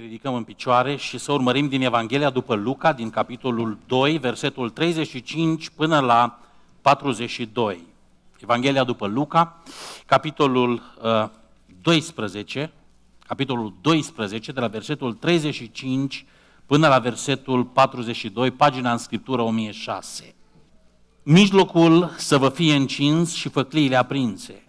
ne ridicăm în picioare și să urmărim din Evanghelia după Luca, din capitolul 2, versetul 35 până la 42. Evanghelia după Luca, capitolul 12, uh, capitolul 12, de la versetul 35 până la versetul 42, pagina în Scriptură 1006. Mijlocul să vă fie încins și făcliile aprinse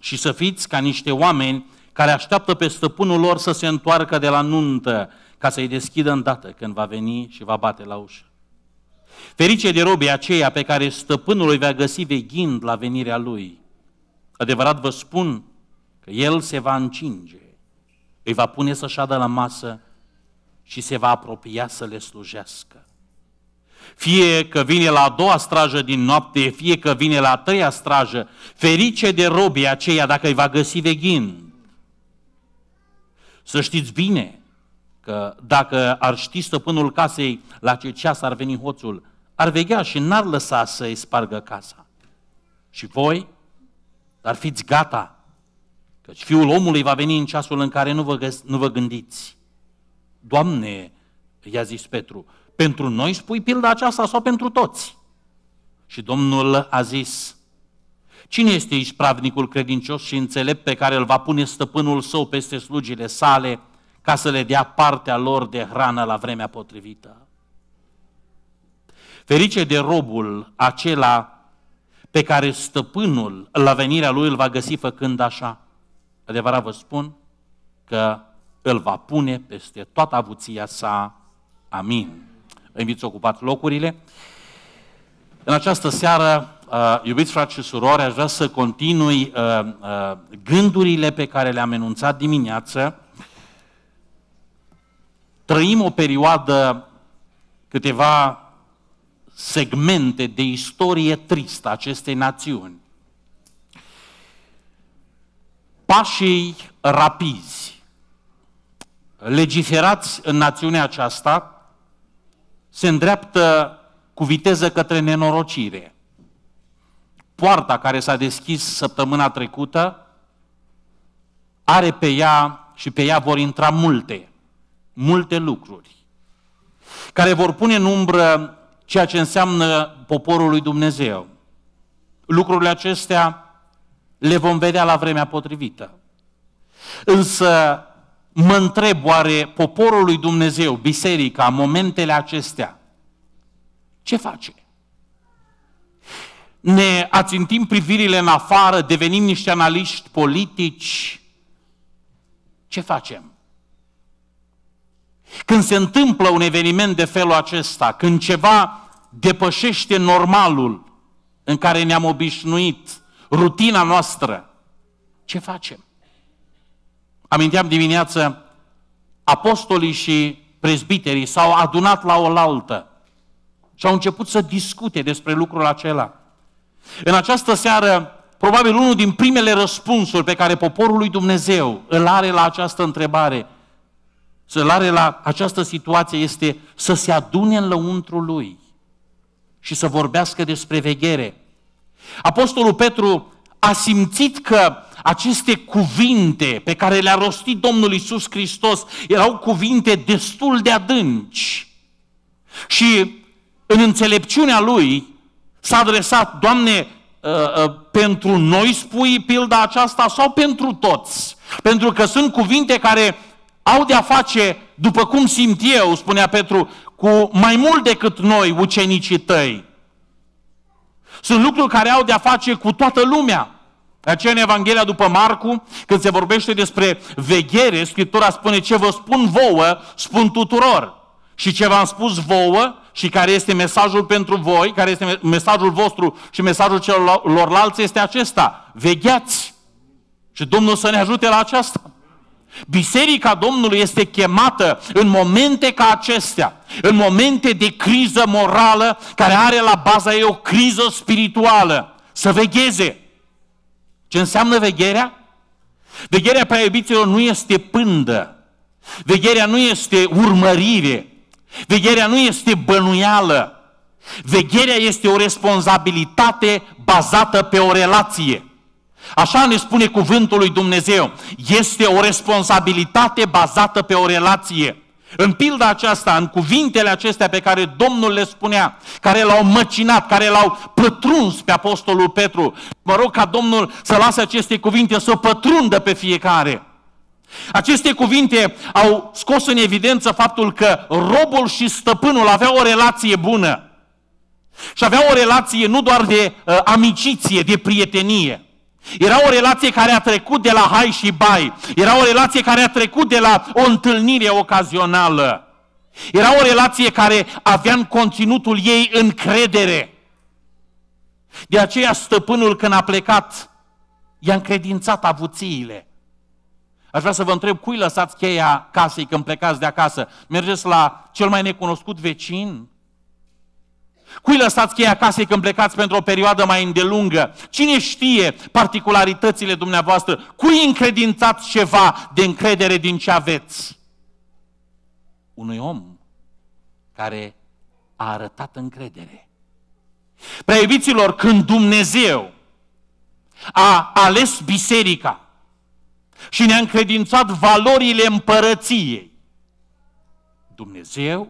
și să fiți ca niște oameni care așteaptă pe stăpânul lor să se întoarcă de la nuntă, ca să-i deschidă îndată când va veni și va bate la ușă. Ferice de robii aceia pe care stăpânul îi va găsi veghind la venirea lui. Adevărat vă spun că el se va încinge, îi va pune să șadă la masă și se va apropia să le slujească. Fie că vine la a doua strajă din noapte, fie că vine la a treia strajă, ferice de robii aceia dacă îi va găsi veghind. Să știți bine că dacă ar ști stăpânul casei la ce ceas ar veni hoțul, ar veghea și n-ar lăsa să-i spargă casa. Și voi ar fiți gata, căci fiul omului va veni în ceasul în care nu vă, găs- nu vă gândiți. Doamne, i-a zis Petru, pentru noi spui pilda aceasta sau pentru toți? Și Domnul a zis, Cine este ispravnicul credincios și înțelept pe care îl va pune stăpânul său peste slugile sale ca să le dea partea lor de hrană la vremea potrivită? Ferice de robul acela pe care stăpânul la venirea lui îl va găsi făcând așa. Adevărat vă spun că îl va pune peste toată avuția sa. Amin. Invit ocupat locurile. În această seară Uh, iubiți frați și surori, aș vrea să continui uh, uh, gândurile pe care le-am enunțat dimineață. Trăim o perioadă, câteva segmente de istorie tristă acestei națiuni. Pașii rapizi legiferați în națiunea aceasta se îndreaptă cu viteză către nenorocire poarta care s-a deschis săptămâna trecută are pe ea și pe ea vor intra multe, multe lucruri, care vor pune în umbră ceea ce înseamnă poporul lui Dumnezeu. Lucrurile acestea le vom vedea la vremea potrivită. Însă mă întreb oare poporul lui Dumnezeu, biserica, în momentele acestea, ce face? ne ațintim privirile în afară, devenim niște analiști politici, ce facem? Când se întâmplă un eveniment de felul acesta, când ceva depășește normalul în care ne-am obișnuit, rutina noastră, ce facem? Aminteam dimineață, apostolii și prezbiterii s-au adunat la oaltă și au început să discute despre lucrul acela. În această seară, probabil unul din primele răspunsuri pe care poporul lui Dumnezeu îl are la această întrebare, îl are la această situație, este să se adune în lăuntru lui și să vorbească despre veghere. Apostolul Petru a simțit că aceste cuvinte pe care le-a rostit Domnul Isus Hristos erau cuvinte destul de adânci. Și în înțelepciunea lui, s-a adresat, Doamne, ă, ă, pentru noi spui pilda aceasta sau pentru toți? Pentru că sunt cuvinte care au de-a face, după cum simt eu, spunea Petru, cu mai mult decât noi, ucenicii tăi. Sunt lucruri care au de-a face cu toată lumea. De aceea în Evanghelia după Marcu, când se vorbește despre veghere, Scriptura spune ce vă spun vouă, spun tuturor. Și ce v-am spus vouă, și care este mesajul pentru voi, care este mesajul vostru și mesajul celorlalți este acesta. Vegheați! Și Domnul să ne ajute la aceasta. Biserica Domnului este chemată în momente ca acestea, în momente de criză morală, care are la baza ei o criză spirituală, să vegheze. Ce înseamnă vegherea? Vegherea, prea iubiților, nu este pândă. Vegherea nu este urmărire. Vegherea nu este bănuială. Vegherea este o responsabilitate bazată pe o relație. Așa ne spune cuvântul lui Dumnezeu. Este o responsabilitate bazată pe o relație. În pilda aceasta, în cuvintele acestea pe care Domnul le spunea, care l-au măcinat, care l-au pătruns pe Apostolul Petru, mă rog ca Domnul să lase aceste cuvinte să pătrundă pe fiecare. Aceste cuvinte au scos în evidență faptul că robul și stăpânul aveau o relație bună. Și aveau o relație nu doar de uh, amiciție, de prietenie. Era o relație care a trecut de la hai și bai. Era o relație care a trecut de la o întâlnire ocazională. Era o relație care avea în conținutul ei încredere. De aceea stăpânul când a plecat i-a încredințat avuțiile. Aș vrea să vă întreb cui lăsați cheia casei când plecați de acasă? Mergeți la cel mai necunoscut vecin? Cui lăsați cheia casei când plecați pentru o perioadă mai îndelungă? Cine știe particularitățile dumneavoastră? Cui încredințați ceva de încredere din ce aveți? Unui om care a arătat încredere. Preiubiților, când Dumnezeu a ales biserica, și ne-a încredințat valorile împărăției. Dumnezeu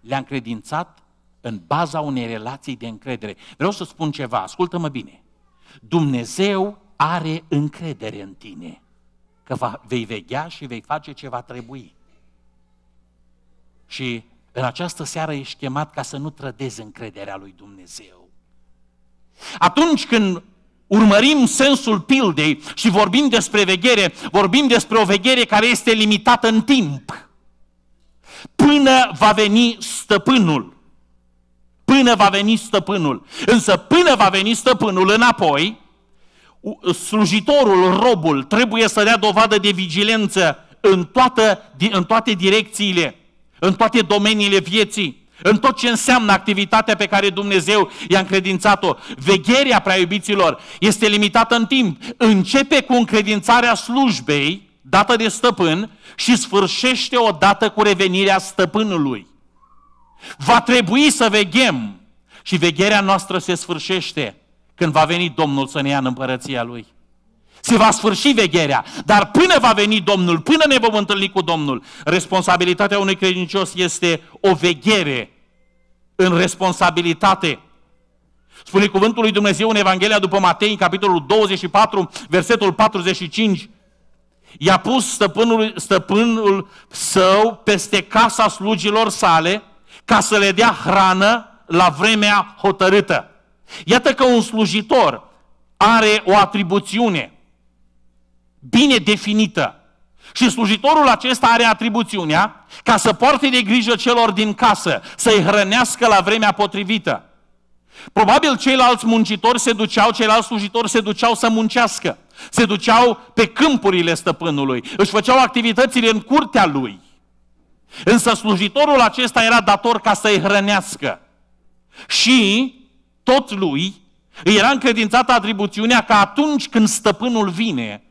le-a încredințat în baza unei relații de încredere. Vreau să spun ceva, ascultă-mă bine. Dumnezeu are încredere în tine că va, vei veghea și vei face ce va trebui. Și în această seară ești chemat ca să nu trădezi încrederea lui Dumnezeu. Atunci când urmărim sensul pildei și vorbim despre veghere, vorbim despre o veghere care este limitată în timp. Până va veni stăpânul. Până va veni stăpânul. Însă până va veni stăpânul înapoi, slujitorul, robul, trebuie să dea dovadă de vigilență în, toată, în toate direcțiile, în toate domeniile vieții. În tot ce înseamnă activitatea pe care Dumnezeu i-a încredințat-o, Vegheria, prea iubiților este limitată în timp. Începe cu încredințarea slujbei dată de stăpân și sfârșește odată cu revenirea stăpânului. Va trebui să veghem și vegherea noastră se sfârșește când va veni Domnul să ne ia în împărăția Lui. Se va sfârși vegherea, dar până va veni Domnul, până ne vom întâlni cu Domnul, responsabilitatea unui credincios este o veghere în responsabilitate. Spune cuvântul lui Dumnezeu în Evanghelia după Matei, în capitolul 24, versetul 45, i-a pus stăpânul, stăpânul său peste casa slugilor sale ca să le dea hrană la vremea hotărâtă. Iată că un slujitor are o atribuțiune bine definită. Și slujitorul acesta are atribuțiunea ca să poarte de grijă celor din casă, să-i hrănească la vremea potrivită. Probabil ceilalți muncitori se duceau, ceilalți slujitori se duceau să muncească. Se duceau pe câmpurile stăpânului, își făceau activitățile în curtea lui. Însă slujitorul acesta era dator ca să-i hrănească. Și tot lui îi era încredințată atribuțiunea că atunci când stăpânul vine,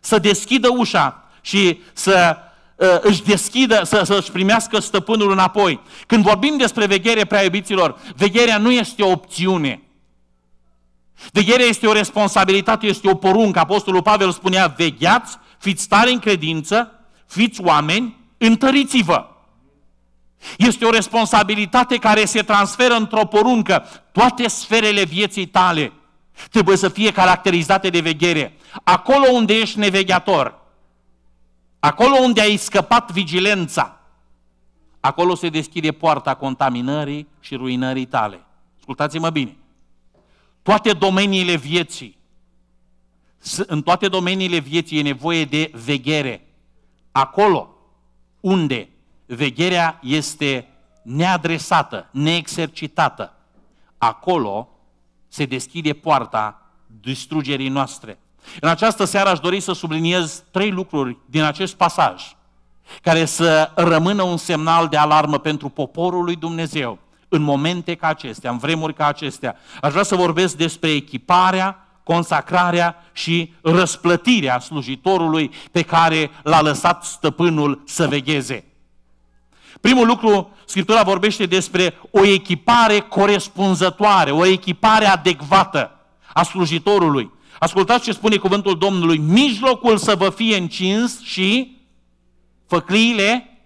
să deschidă ușa și să ă, își deschidă, să, să-și primească stăpânul înapoi. Când vorbim despre veghere, prea iubiților, vegherea nu este o opțiune. Vegherea este o responsabilitate, este o poruncă. Apostolul Pavel spunea, vegheați, fiți tari în credință, fiți oameni, întăriți-vă. Este o responsabilitate care se transferă într-o poruncă toate sferele vieții tale – trebuie să fie caracterizate de veghere. Acolo unde ești neveghiator, acolo unde ai scăpat vigilența, acolo se deschide poarta contaminării și ruinării tale. Ascultați-mă bine. Toate domeniile vieții, în toate domeniile vieții e nevoie de veghere. Acolo unde vegherea este neadresată, neexercitată, acolo se deschide poarta distrugerii noastre. În această seară aș dori să subliniez trei lucruri din acest pasaj, care să rămână un semnal de alarmă pentru poporul lui Dumnezeu în momente ca acestea, în vremuri ca acestea. Aș vrea să vorbesc despre echiparea, consacrarea și răsplătirea slujitorului pe care l-a lăsat stăpânul să vegheze. Primul lucru, Scriptura vorbește despre o echipare corespunzătoare, o echipare adecvată a slujitorului. Ascultați ce spune cuvântul Domnului, mijlocul să vă fie încins și făcliile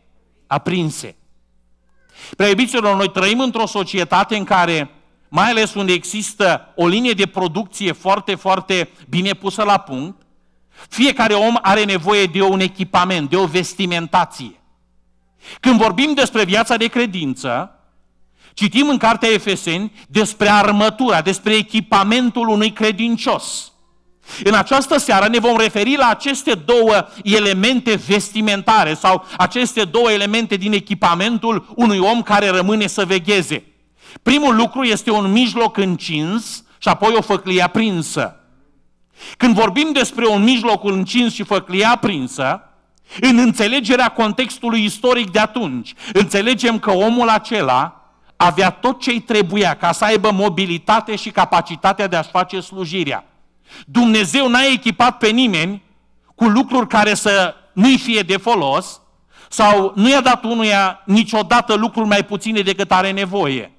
aprinse. Prea iubiților, noi trăim într-o societate în care, mai ales unde există o linie de producție foarte, foarte bine pusă la punct, fiecare om are nevoie de un echipament, de o vestimentație. Când vorbim despre viața de credință, citim în cartea Efeseni despre armătura, despre echipamentul unui credincios. În această seară ne vom referi la aceste două elemente vestimentare sau aceste două elemente din echipamentul unui om care rămâne să vegheze. Primul lucru este un mijloc încins și apoi o făclie aprinsă. Când vorbim despre un mijloc încins și făclie aprinsă, în înțelegerea contextului istoric de atunci, înțelegem că omul acela avea tot ce-i trebuia ca să aibă mobilitate și capacitatea de a-și face slujirea. Dumnezeu n-a echipat pe nimeni cu lucruri care să nu-i fie de folos sau nu i-a dat unuia niciodată lucruri mai puține decât are nevoie.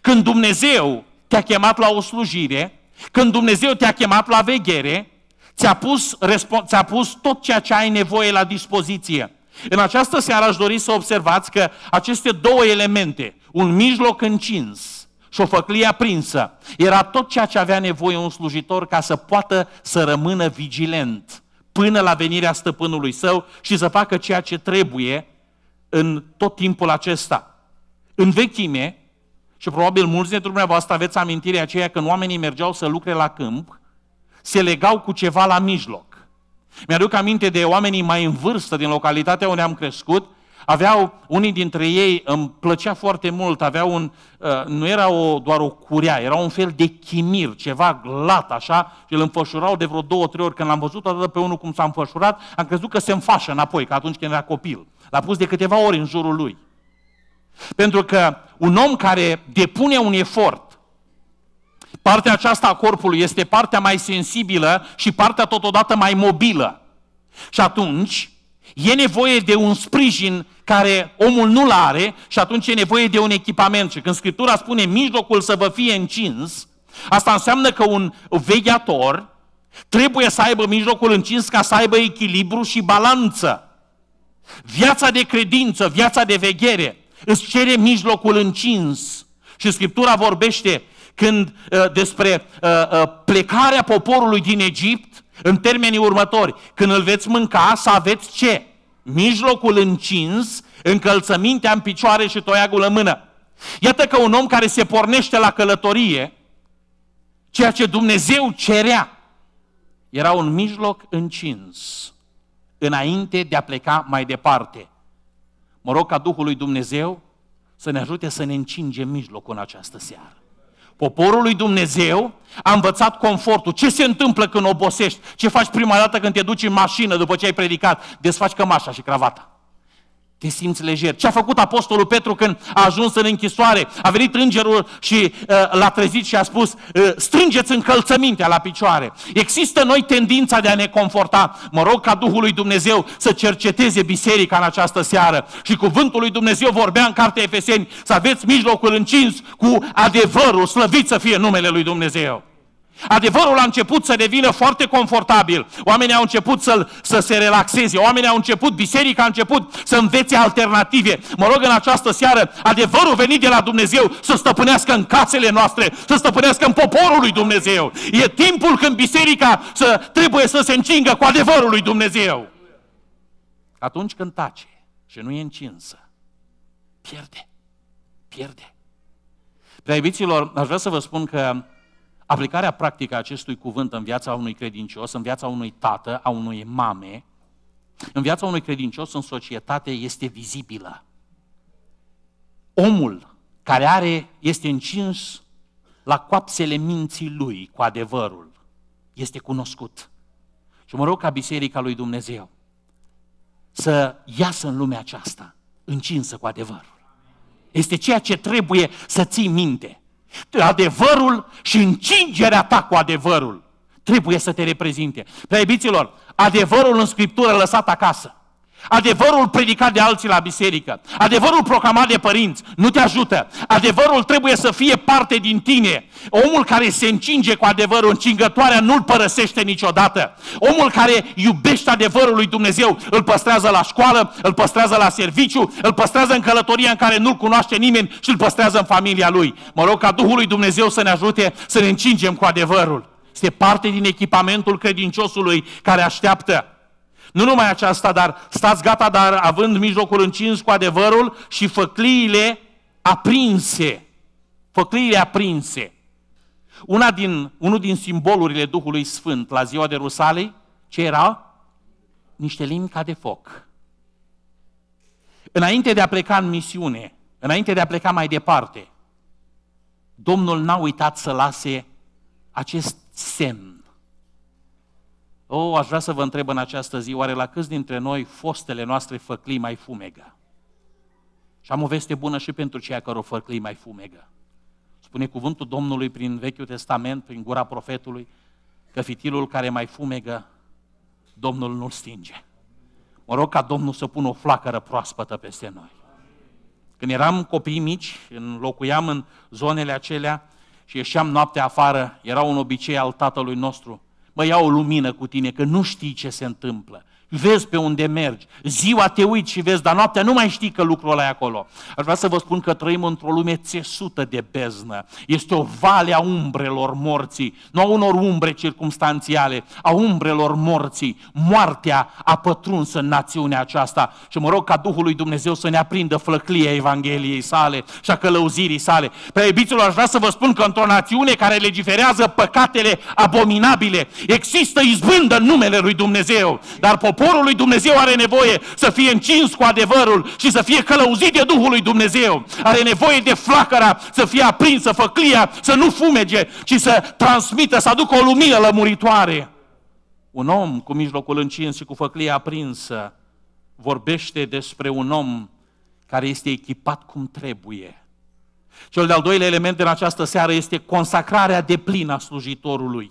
Când Dumnezeu te-a chemat la o slujire, când Dumnezeu te-a chemat la veghere, ți-a pus, ți-a pus tot ceea ce ai nevoie la dispoziție. În această seară aș dori să observați că aceste două elemente, un mijloc încins și o făclie aprinsă, era tot ceea ce avea nevoie un slujitor ca să poată să rămână vigilent până la venirea stăpânului său și să facă ceea ce trebuie în tot timpul acesta. În vechime, și probabil mulți dintre dumneavoastră aveți amintirea aceea când oamenii mergeau să lucre la câmp, se legau cu ceva la mijloc. Mi-aduc aminte de oamenii mai în vârstă din localitatea unde am crescut, aveau, unii dintre ei îmi plăcea foarte mult, aveau un, uh, nu era o, doar o curea, era un fel de chimir, ceva glat așa, și îl înfășurau de vreo două, trei ori. Când l-am văzut odată pe unul cum s-a înfășurat, am crezut că se înfașă înapoi, ca atunci când era copil. L-a pus de câteva ori în jurul lui. Pentru că un om care depune un efort Partea aceasta a corpului este partea mai sensibilă și partea totodată mai mobilă. Și atunci e nevoie de un sprijin care omul nu-l are și atunci e nevoie de un echipament. Și când Scriptura spune mijlocul să vă fie încins, asta înseamnă că un vegheator trebuie să aibă mijlocul încins ca să aibă echilibru și balanță. Viața de credință, viața de veghere îți cere mijlocul încins. Și Scriptura vorbește când uh, despre uh, uh, plecarea poporului din Egipt, în termenii următori, când îl veți mânca, să aveți ce? Mijlocul încins, încălțămintea în picioare și toiagul în mână. Iată că un om care se pornește la călătorie, ceea ce Dumnezeu cerea, era un mijloc încins înainte de a pleca mai departe. Mă rog ca Duhului Dumnezeu să ne ajute să ne încingem mijlocul în această seară. Poporul lui Dumnezeu a învățat confortul. Ce se întâmplă când obosești? Ce faci prima dată când te duci în mașină după ce ai predicat? Desfaci cămașa și cravata te simți lejer. Ce a făcut Apostolul Petru când a ajuns în închisoare? A venit îngerul și uh, l-a trezit și a spus, uh, strângeți încălțămintea la picioare. Există noi tendința de a ne conforta. Mă rog ca Duhul lui Dumnezeu să cerceteze biserica în această seară. Și cuvântul lui Dumnezeu vorbea în cartea Efeseni, să aveți mijlocul încins cu adevărul, slăvit să fie numele lui Dumnezeu. Adevărul a început să devină foarte confortabil. Oamenii au început să, să se relaxeze. Oamenii au început, biserica a început să învețe alternative. Mă rog în această seară, adevărul venit de la Dumnezeu să stăpânească în casele noastre, să stăpânească în poporul lui Dumnezeu. E timpul când biserica să, trebuie să se încingă cu adevărul lui Dumnezeu. Atunci când tace și nu e încinsă, pierde. Pierde. Prea aș vrea să vă spun că Aplicarea practică a acestui cuvânt în viața unui credincios, în viața unui tată, a unui mame, în viața unui credincios în societate este vizibilă. Omul care are, este încins la coapsele minții lui cu adevărul, este cunoscut. Și mă rog ca Biserica lui Dumnezeu să iasă în lumea aceasta încinsă cu adevărul. Este ceea ce trebuie să ții minte adevărul și încingerea ta cu adevărul trebuie să te reprezinte. Prea adevărul în Scriptură lăsat acasă. Adevărul predicat de alții la biserică, adevărul proclamat de părinți, nu te ajută. Adevărul trebuie să fie parte din tine. Omul care se încinge cu adevărul, încingătoarea nu-l părăsește niciodată. Omul care iubește adevărul lui Dumnezeu, îl păstrează la școală, îl păstrează la serviciu, îl păstrează în călătoria în care nu-l cunoaște nimeni și îl păstrează în familia lui. Mă rog ca Duhul lui Dumnezeu să ne ajute să ne încingem cu adevărul. Este parte din echipamentul credinciosului care așteaptă nu numai aceasta, dar stați gata, dar având mijlocul încins cu adevărul și făcliile aprinse. Făcliile aprinse. Una din, unul din simbolurile Duhului Sfânt la ziua de Rusalei, ce era? Niște limbi ca de foc. Înainte de a pleca în misiune, înainte de a pleca mai departe, Domnul n-a uitat să lase acest semn o, oh, aș vrea să vă întreb în această zi, oare la câți dintre noi fostele noastre făclii mai fumegă? Și am o veste bună și pentru cei care o făclii mai fumegă. Spune cuvântul Domnului prin Vechiul Testament, prin gura profetului, că fitilul care mai fumegă, Domnul nu-l stinge. Mă rog ca Domnul să pună o flacără proaspătă peste noi. Când eram copii mici, locuiam în zonele acelea și ieșeam noaptea afară, era un obicei al tatălui nostru, mă iau o lumină cu tine, că nu știi ce se întâmplă. Vezi pe unde mergi. Ziua te uiți și vezi, dar noaptea nu mai știi că lucrul ăla e acolo. Aș vrea să vă spun că trăim într-o lume țesută de beznă. Este o vale a umbrelor morții. Nu a unor umbre circumstanțiale, a umbrelor morții. Moartea a pătruns în națiunea aceasta. Și mă rog ca Duhul lui Dumnezeu să ne aprindă flăclia Evangheliei sale și a călăuzirii sale. Prea iubiților, aș vrea să vă spun că într-o națiune care legiferează păcatele abominabile, există izbândă în numele lui Dumnezeu. Dar popor- poporul lui Dumnezeu are nevoie să fie încins cu adevărul și să fie călăuzit de Duhul lui Dumnezeu. Are nevoie de flacăra să fie aprinsă, făclia, să nu fumege, ci să transmită, să aducă o lumină lămuritoare. Un om cu mijlocul încins și cu făclia aprinsă vorbește despre un om care este echipat cum trebuie. Cel de-al doilea element din această seară este consacrarea de plină a slujitorului.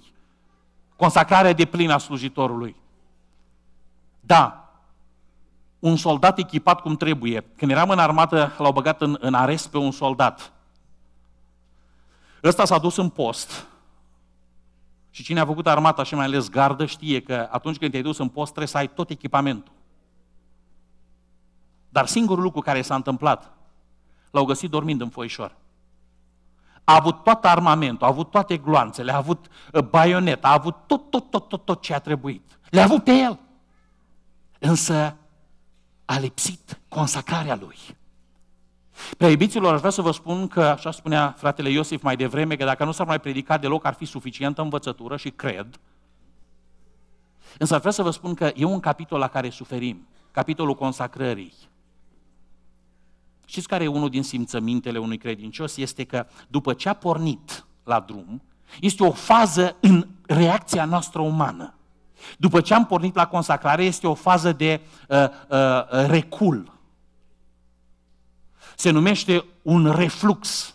Consacrarea de plină a slujitorului. Da, un soldat echipat cum trebuie. Când eram în armată, l-au băgat în, în arest pe un soldat. Ăsta s-a dus în post. Și cine a făcut armata și mai ales gardă știe că atunci când te-ai dus în post trebuie să ai tot echipamentul. Dar singurul lucru care s-a întâmplat, l-au găsit dormind în foișor. A avut tot armamentul, a avut toate gloanțele, a avut uh, baionet, a avut tot, tot, tot, tot, tot ce a trebuit. Le-a avut pe el însă a lipsit consacrarea lui. Prea iubiților, aș vrea să vă spun că, așa spunea fratele Iosif mai devreme, că dacă nu s-ar mai predica deloc, ar fi suficientă învățătură și cred. Însă aș vrea să vă spun că e un capitol la care suferim, capitolul consacrării. Știți care e unul din simțămintele unui credincios? Este că după ce a pornit la drum, este o fază în reacția noastră umană. După ce am pornit la consacrare, este o fază de uh, uh, recul. Se numește un reflux.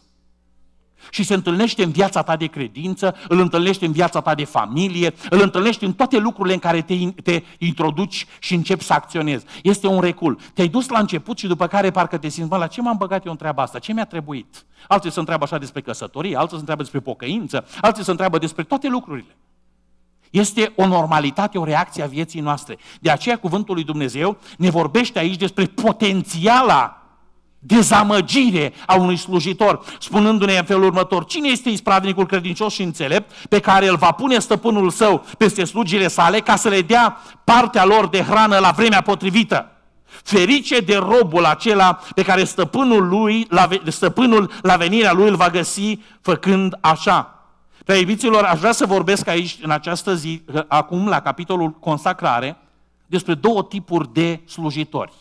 Și se întâlnește în viața ta de credință, îl întâlnești în viața ta de familie, îl întâlnești în toate lucrurile în care te, te introduci și începi să acționezi. Este un recul. Te-ai dus la început și după care parcă te simți, mă, la ce m-am băgat eu în treaba asta? Ce mi-a trebuit? Alții se întreabă așa despre căsătorie, alții se întreabă despre pocăință, alții se întreabă despre toate lucrurile. Este o normalitate, o reacție a vieții noastre. De aceea cuvântul lui Dumnezeu ne vorbește aici despre potențiala dezamăgire a unui slujitor, spunându-ne în felul următor, cine este ispravnicul credincios și înțelept pe care îl va pune stăpânul său peste slujile sale ca să le dea partea lor de hrană la vremea potrivită? Ferice de robul acela pe care stăpânul, lui, la, stăpânul la venirea lui îl va găsi făcând așa. Prea iubiților, aș vrea să vorbesc aici, în această zi, acum, la capitolul consacrare, despre două tipuri de slujitori.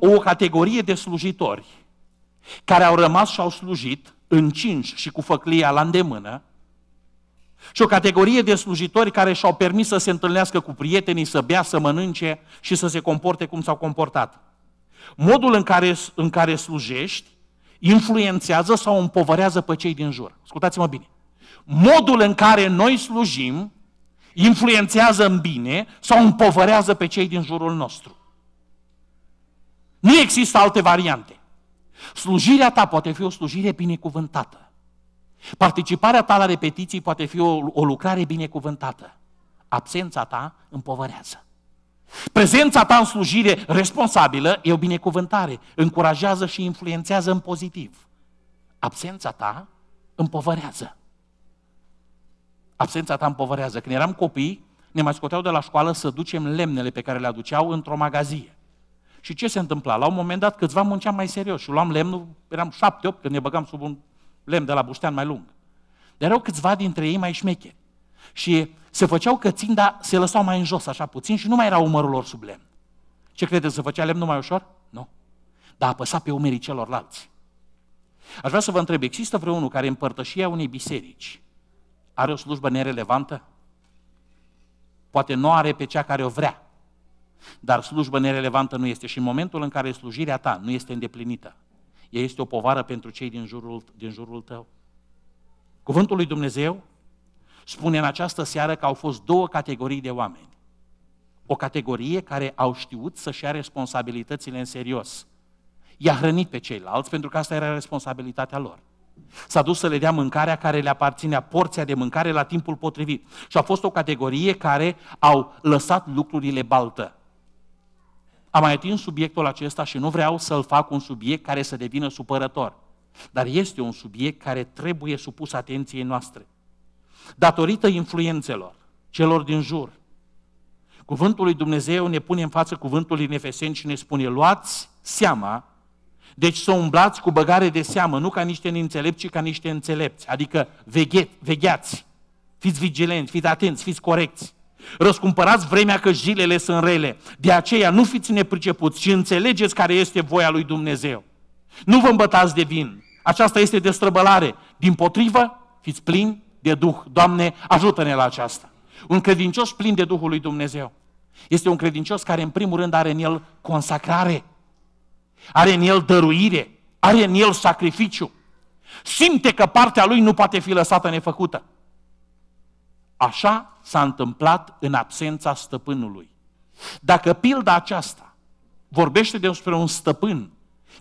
O categorie de slujitori care au rămas și au slujit în cinci și cu făclia la îndemână, și o categorie de slujitori care și-au permis să se întâlnească cu prietenii, să bea, să mănânce și să se comporte cum s-au comportat. Modul în care, în care slujești influențează sau împovărează pe cei din jur. Ascultați-mă bine. Modul în care noi slujim influențează în bine sau împovărează pe cei din jurul nostru. Nu există alte variante. Slujirea ta poate fi o slujire binecuvântată. Participarea ta la repetiții poate fi o, o lucrare binecuvântată. Absența ta împovărează. Prezența ta în slujire responsabilă e o binecuvântare, încurajează și influențează în pozitiv. Absența ta împovărează. Absența ta împovărează. Când eram copii, ne mai scoteau de la școală să ducem lemnele pe care le aduceau într-o magazie. Și ce se întâmpla? La un moment dat câțiva munceam mai serios și luam lemnul, eram șapte, opt, când ne băgam sub un lemn de la buștean mai lung. Dar erau câțiva dintre ei mai șmecheri. Și se făceau cățini, dar se lăsau mai în jos așa puțin și nu mai era umărul lor sub lemn. Ce credeți, se făcea lemnul mai ușor? Nu. Dar apăsa pe umerii celorlalți. Aș vrea să vă întreb, există vreunul care împărtășia unei biserici are o slujbă nerelevantă? Poate nu are pe cea care o vrea, dar slujbă nerelevantă nu este. Și în momentul în care slujirea ta nu este îndeplinită, ea este o povară pentru cei din jurul, din jurul tău. Cuvântul lui Dumnezeu spune în această seară că au fost două categorii de oameni. O categorie care au știut să-și ia responsabilitățile în serios. I-a hrănit pe ceilalți pentru că asta era responsabilitatea lor. S-a dus să le dea mâncarea care le aparținea, porția de mâncare la timpul potrivit. Și a fost o categorie care au lăsat lucrurile baltă. Am mai atins subiectul acesta și nu vreau să-l fac un subiect care să devină supărător. Dar este un subiect care trebuie supus atenției noastre datorită influențelor celor din jur. Cuvântul lui Dumnezeu ne pune în față cuvântul din Efeseni și ne spune, luați seama, deci să umblați cu băgare de seamă, nu ca niște neînțelepți, ci ca niște înțelepți, adică veghe, vegheați, fiți vigilenți, fiți atenți, fiți corecți. Răscumpărați vremea că zilele sunt rele. De aceea nu fiți nepricepuți, ci înțelegeți care este voia lui Dumnezeu. Nu vă îmbătați de vin. Aceasta este destrăbălare. Din potrivă, fiți plini de Duh. Doamne, ajută-ne la aceasta. Un credincios plin de Duhul lui Dumnezeu este un credincios care în primul rând are în el consacrare, are în el dăruire, are în el sacrificiu. Simte că partea lui nu poate fi lăsată nefăcută. Așa s-a întâmplat în absența stăpânului. Dacă pilda aceasta vorbește despre un stăpân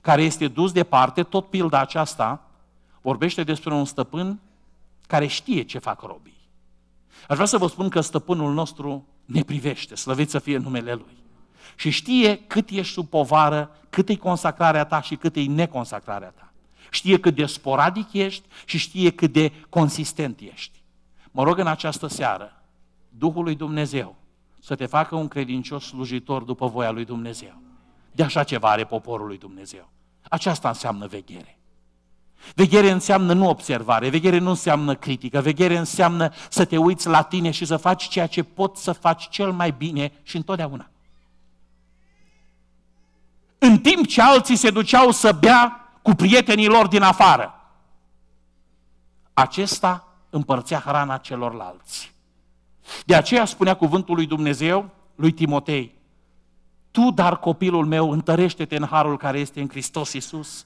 care este dus departe, tot pilda aceasta vorbește despre un stăpân care știe ce fac robii. Aș vrea să vă spun că stăpânul nostru ne privește, slăvit să fie numele Lui. Și știe cât ești sub povară, cât e consacrarea ta și cât e neconsacrarea ta. Știe cât de sporadic ești și știe cât de consistent ești. Mă rog în această seară, Duhul lui Dumnezeu să te facă un credincios slujitor după voia lui Dumnezeu. De așa ceva are poporul lui Dumnezeu. Aceasta înseamnă veghere. Veghere înseamnă nu observare, veghere nu înseamnă critică, veghere înseamnă să te uiți la tine și să faci ceea ce poți să faci cel mai bine și întotdeauna. În timp ce alții se duceau să bea cu prietenii lor din afară, acesta împărțea hrana celorlalți. De aceea spunea cuvântul lui Dumnezeu, lui Timotei, tu, dar copilul meu, întărește-te în harul care este în Hristos Iisus,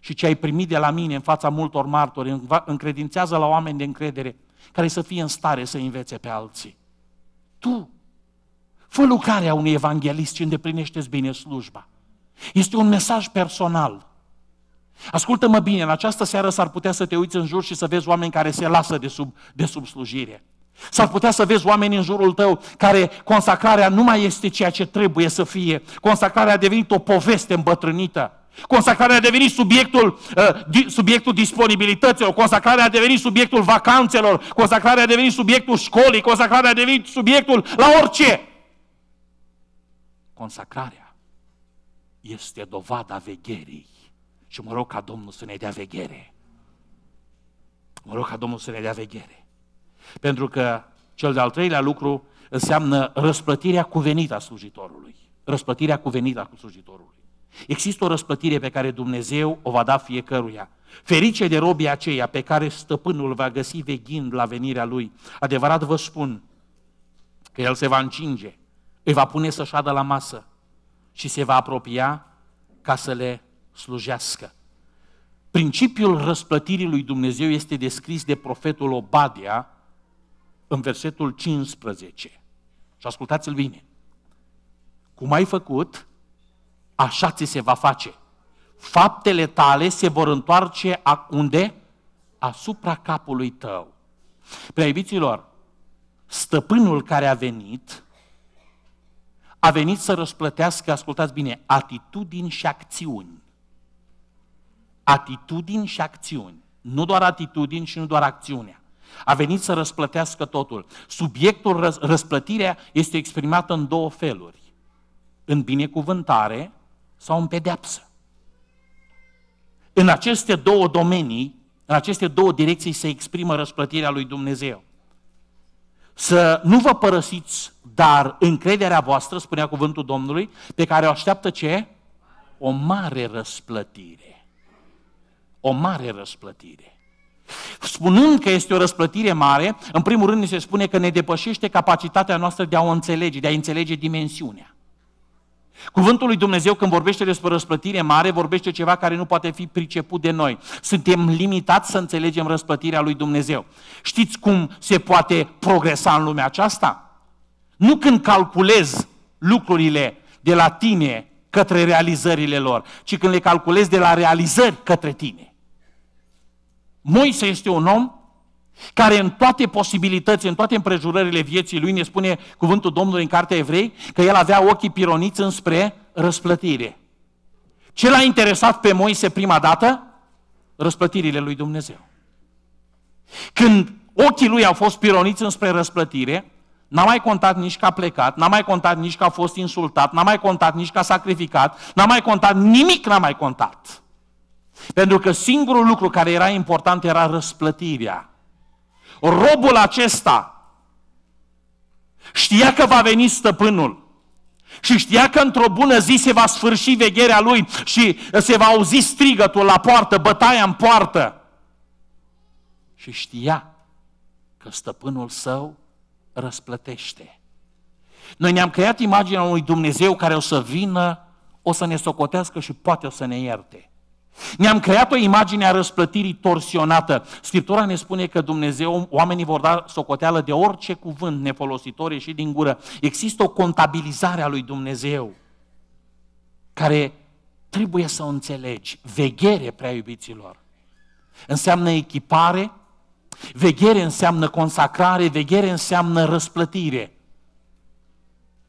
și ce ai primit de la mine în fața multor martori, încredințează la oameni de încredere care să fie în stare să învețe pe alții. Tu, fă lucrarea unui evanghelist și îndeplinește-ți bine slujba. Este un mesaj personal. Ascultă-mă bine, în această seară s-ar putea să te uiți în jur și să vezi oameni care se lasă de sub, de sub slujire. S-ar putea să vezi oameni în jurul tău care consacrarea nu mai este ceea ce trebuie să fie. Consacrarea a devenit o poveste îmbătrânită. Consacrarea a devenit subiectul, uh, subiectul disponibilităților, consacrarea a devenit subiectul vacanțelor, consacrarea a devenit subiectul școlii, consacrarea a devenit subiectul la orice. Consacrarea este dovada vegherii. Și mă rog ca Domnul să ne dea veghere. Mă rog ca Domnul să ne dea veghere. Pentru că cel de-al treilea lucru înseamnă răsplătirea cuvenită a slujitorului. Răsplătirea cuvenită a slujitorului. Există o răsplătire pe care Dumnezeu o va da fiecăruia. Ferice de robii aceia pe care stăpânul va găsi veghind la venirea lui. Adevărat vă spun că el se va încinge, îi va pune să șadă la masă și se va apropia ca să le slujească. Principiul răsplătirii lui Dumnezeu este descris de profetul Obadia în versetul 15. Și ascultați-l bine. Cum ai făcut, așa ți se va face. Faptele tale se vor întoarce a unde? Asupra capului tău. Prea iubiților, stăpânul care a venit, a venit să răsplătească, ascultați bine, atitudini și acțiuni. Atitudini și acțiuni. Nu doar atitudini și nu doar acțiunea. A venit să răsplătească totul. Subiectul, răsplătirea, este exprimată în două feluri. În binecuvântare sau în pedeapsă. În aceste două domenii, în aceste două direcții se exprimă răsplătirea lui Dumnezeu. Să nu vă părăsiți, dar încrederea voastră, spunea cuvântul Domnului, pe care o așteaptă ce? O mare răsplătire. O mare răsplătire. Spunând că este o răsplătire mare, în primul rând ni se spune că ne depășește capacitatea noastră de a o înțelege, de a înțelege dimensiunea. Cuvântul lui Dumnezeu când vorbește despre răsplătire mare, vorbește ceva care nu poate fi priceput de noi. Suntem limitați să înțelegem răsplătirea lui Dumnezeu. Știți cum se poate progresa în lumea aceasta? Nu când calculez lucrurile de la tine către realizările lor, ci când le calculez de la realizări către tine. Moise este un om care în toate posibilitățile, în toate împrejurările vieții lui, ne spune cuvântul Domnului în Cartea Evrei, că el avea ochii pironiți înspre răsplătire. Ce l-a interesat pe Moise prima dată? Răsplătirile lui Dumnezeu. Când ochii lui au fost pironiți înspre răsplătire, N-a mai contat nici că a plecat, n-a mai contat nici că a fost insultat, n-a mai contat nici că a sacrificat, n-a mai contat, nimic n-a mai contat. Pentru că singurul lucru care era important era răsplătirea robul acesta știa că va veni stăpânul. Și știa că într-o bună zi se va sfârși vegherea lui și se va auzi strigătul la poartă, bătaia în poartă. Și știa că stăpânul său răsplătește. Noi ne-am creat imaginea unui Dumnezeu care o să vină, o să ne socotească și poate o să ne ierte. Ne-am creat o imagine a răsplătirii torsionată. Scriptura ne spune că Dumnezeu, oamenii vor da socoteală de orice cuvânt nefolositor și din gură. Există o contabilizare a lui Dumnezeu care trebuie să o înțelegi. Veghere, prea iubiților. Înseamnă echipare, veghere înseamnă consacrare, veghere înseamnă răsplătire.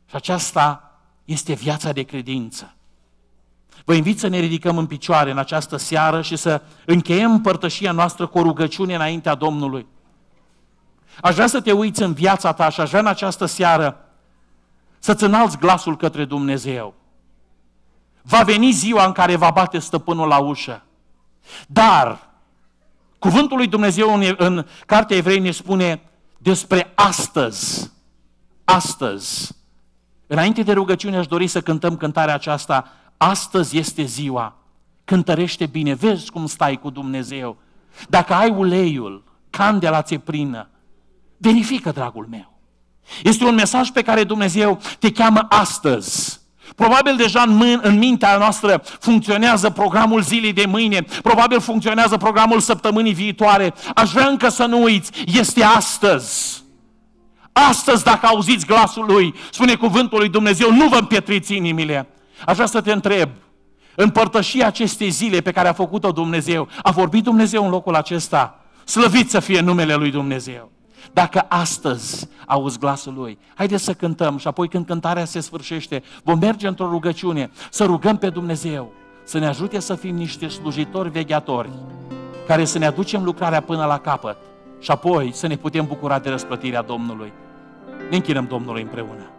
Și aceasta este viața de credință. Vă invit să ne ridicăm în picioare în această seară și să încheiem părtășia noastră cu o rugăciune înaintea Domnului. Aș vrea să te uiți în viața ta și aș vrea în această seară să-ți înalți glasul către Dumnezeu. Va veni ziua în care va bate stăpânul la ușă. Dar, cuvântul lui Dumnezeu în, în Cartea Evrei ne spune despre astăzi. Astăzi. Înainte de rugăciune aș dori să cântăm cântarea aceasta Astăzi este ziua. Cântărește bine, vezi cum stai cu Dumnezeu. Dacă ai uleiul, candela ți prină, verifică, dragul meu. Este un mesaj pe care Dumnezeu te cheamă astăzi. Probabil deja în, mân- în mintea noastră funcționează programul zilei de mâine, probabil funcționează programul săptămânii viitoare. Aș vrea încă să nu uiți, este astăzi. Astăzi, dacă auziți glasul Lui, spune cuvântul lui Dumnezeu, nu vă împietriți inimile. Aș vrea să te întreb, împărtășii aceste zile pe care a făcut-o Dumnezeu, a vorbit Dumnezeu în locul acesta, slăvit să fie numele lui Dumnezeu. Dacă astăzi auzi glasul Lui, haideți să cântăm și apoi când cântarea se sfârșește, vom merge într-o rugăciune, să rugăm pe Dumnezeu să ne ajute să fim niște slujitori vegheatori, care să ne aducem lucrarea până la capăt și apoi să ne putem bucura de răsplătirea Domnului. Ne închinăm Domnului împreună.